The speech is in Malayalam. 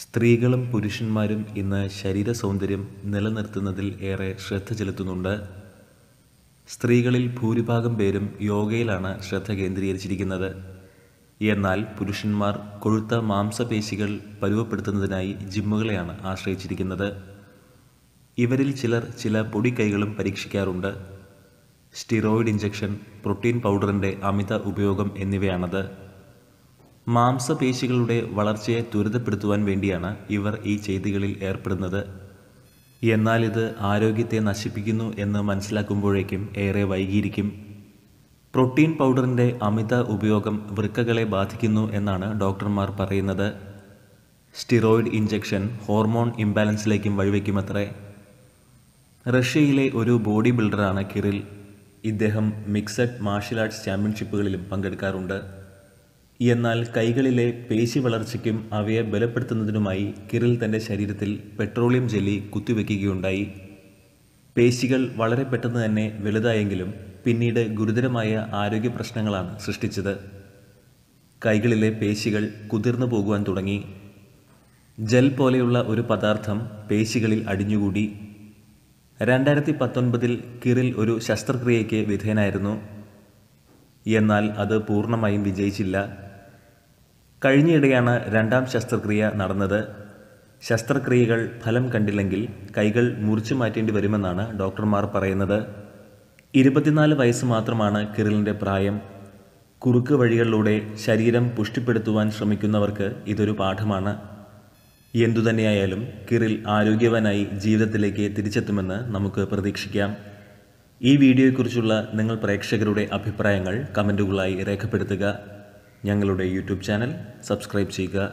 സ്ത്രീകളും പുരുഷന്മാരും ഇന്ന് ശരീര സൗന്ദര്യം നിലനിർത്തുന്നതിൽ ഏറെ ശ്രദ്ധ ചെലുത്തുന്നുണ്ട് സ്ത്രീകളിൽ ഭൂരിഭാഗം പേരും യോഗയിലാണ് ശ്രദ്ധ കേന്ദ്രീകരിച്ചിരിക്കുന്നത് എന്നാൽ പുരുഷന്മാർ കൊഴുത്ത മാംസപേശികൾ പരുവപ്പെടുത്തുന്നതിനായി ജിമ്മുകളെയാണ് ആശ്രയിച്ചിരിക്കുന്നത് ഇവരിൽ ചിലർ ചില പൊടിക്കൈകളും പരീക്ഷിക്കാറുണ്ട് സ്റ്റിറോയിഡ് ഇഞ്ചക്ഷൻ പ്രോട്ടീൻ പൗഡറിൻ്റെ അമിത ഉപയോഗം എന്നിവയാണത് മാംസപേശികളുടെ വളർച്ചയെ ത്വരിതപ്പെടുത്തുവാൻ വേണ്ടിയാണ് ഇവർ ഈ ചെയ്തികളിൽ ഏർപ്പെടുന്നത് എന്നാൽ ഇത് ആരോഗ്യത്തെ നശിപ്പിക്കുന്നു എന്ന് മനസ്സിലാക്കുമ്പോഴേക്കും ഏറെ വൈകിയിരിക്കും പ്രോട്ടീൻ പൗഡറിൻ്റെ അമിത ഉപയോഗം വൃക്കകളെ ബാധിക്കുന്നു എന്നാണ് ഡോക്ടർമാർ പറയുന്നത് സ്റ്റിറോയിഡ് ഇഞ്ചക്ഷൻ ഹോർമോൺ ഇംബാലൻസിലേക്കും വഴിവെക്കുമത്രേ റഷ്യയിലെ ഒരു ബോഡി ബിൽഡറാണ് കിറിൽ ഇദ്ദേഹം മിക്സഡ് മാർഷ്യൽ ആർട്സ് ചാമ്പ്യൻഷിപ്പുകളിലും പങ്കെടുക്കാറുണ്ട് എന്നാൽ കൈകളിലെ പേശി വളർച്ചയ്ക്കും അവയെ ബലപ്പെടുത്തുന്നതിനുമായി കിറിൽ തൻ്റെ ശരീരത്തിൽ പെട്രോളിയം ജെല്ലി കുത്തിവെക്കുകയുണ്ടായി പേശികൾ വളരെ പെട്ടെന്ന് തന്നെ വലുതായെങ്കിലും പിന്നീട് ഗുരുതരമായ ആരോഗ്യ പ്രശ്നങ്ങളാണ് സൃഷ്ടിച്ചത് കൈകളിലെ പേശികൾ കുതിർന്നു പോകുവാൻ തുടങ്ങി ജെൽ പോലെയുള്ള ഒരു പദാർത്ഥം പേശികളിൽ അടിഞ്ഞുകൂടി രണ്ടായിരത്തി പത്തൊൻപതിൽ കിറിൽ ഒരു ശസ്ത്രക്രിയയ്ക്ക് വിധേയനായിരുന്നു എന്നാൽ അത് പൂർണ്ണമായും വിജയിച്ചില്ല കഴിഞ്ഞയിടെയാണ് രണ്ടാം ശസ്ത്രക്രിയ നടന്നത് ശസ്ത്രക്രിയകൾ ഫലം കണ്ടില്ലെങ്കിൽ കൈകൾ മുറിച്ചു മാറ്റേണ്ടി വരുമെന്നാണ് ഡോക്ടർമാർ പറയുന്നത് ഇരുപത്തിനാല് വയസ്സ് മാത്രമാണ് കിരലിൻ്റെ പ്രായം കുറുക്ക് വഴികളിലൂടെ ശരീരം പുഷ്ടിപ്പെടുത്തുവാൻ ശ്രമിക്കുന്നവർക്ക് ഇതൊരു പാഠമാണ് എന്തുതന്നെയായാലും കിറിൽ ആരോഗ്യവാനായി ജീവിതത്തിലേക്ക് തിരിച്ചെത്തുമെന്ന് നമുക്ക് പ്രതീക്ഷിക്കാം ഈ വീഡിയോയെക്കുറിച്ചുള്ള നിങ്ങൾ പ്രേക്ഷകരുടെ അഭിപ്രായങ്ങൾ കമൻറ്റുകളായി രേഖപ്പെടുത്തുക ഞങ്ങളുടെ യൂട്യൂബ് ചാനൽ സബ്സ്ക്രൈബ് ചെയ്യുക